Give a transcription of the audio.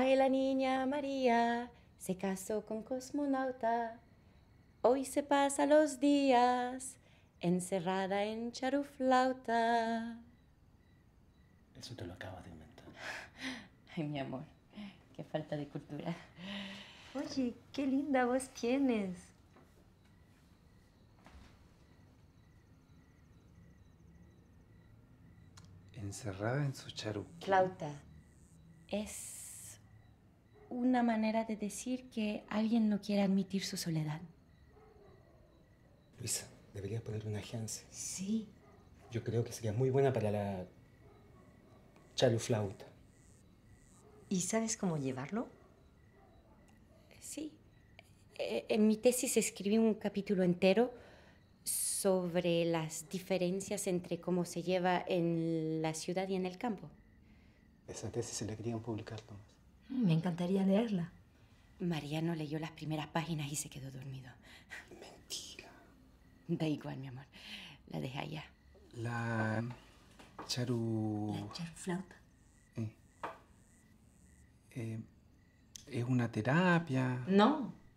Ay, la niña María se casó con cosmonauta. Hoy se pasa los días encerrada en charuflauta. Eso te lo acabas de inventar. Ay, mi amor, qué falta de cultura. Oye, qué linda voz tienes. Encerrada en su charu. Flauta. Es una manera de decir que alguien no quiere admitir su soledad. Luisa, deberías poner una agencia. Sí. Yo creo que sería muy buena para la chaluflauta. ¿Y sabes cómo llevarlo? Sí. Eh, en mi tesis escribí un capítulo entero sobre las diferencias entre cómo se lleva en la ciudad y en el campo. Esa tesis se la querían publicar, Tomás. Me encantaría leerla. Mariano leyó las primeras páginas y se quedó dormido. Mentira. Da igual, mi amor. La dejé allá. La charu... La charuflauta. Eh. eh, ¿Es una terapia? No,